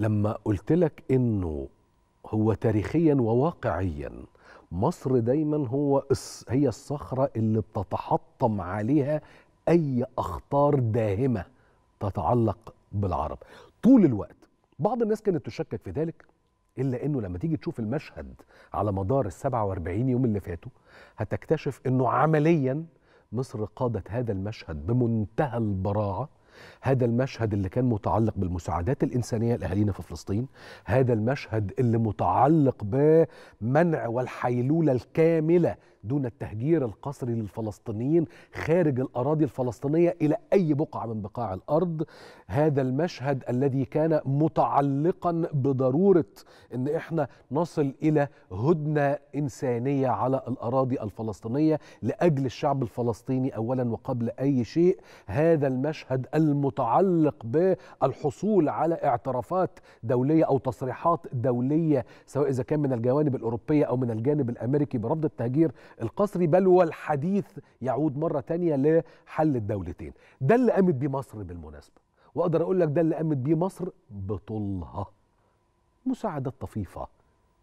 لما قلت لك انه هو تاريخيا وواقعيا مصر دايما هو هي الصخره اللي بتتحطم عليها اي اخطار داهمه تتعلق بالعرب طول الوقت بعض الناس كانت تشكك في ذلك الا انه لما تيجي تشوف المشهد على مدار ال 47 يوم اللي فاتوا هتكتشف انه عمليا مصر قادت هذا المشهد بمنتهى البراعه هذا المشهد اللي كان متعلق بالمساعدات الإنسانية لأهالينا في فلسطين هذا المشهد اللي متعلق بمنع والحيلولة الكاملة دون التهجير القسري للفلسطينيين خارج الاراضي الفلسطينيه الى اي بقعه من بقاع الارض هذا المشهد الذي كان متعلقا بضروره ان احنا نصل الى هدنه انسانيه على الاراضي الفلسطينيه لاجل الشعب الفلسطيني اولا وقبل اي شيء هذا المشهد المتعلق بالحصول على اعترافات دوليه او تصريحات دوليه سواء اذا كان من الجوانب الاوروبيه او من الجانب الامريكي برفض التهجير القصري بل والحديث يعود مرة تانية لحل الدولتين ده اللي قامت بيه مصر بالمناسبة وأقدر أقول لك ده اللي قامت بيه مصر بطولها مساعدة طفيفة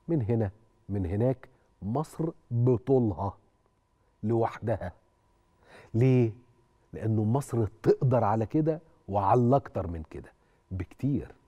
من هنا من هناك مصر بطولها لوحدها ليه؟ لأنه مصر تقدر على كده وعلى أكتر من كده بكتير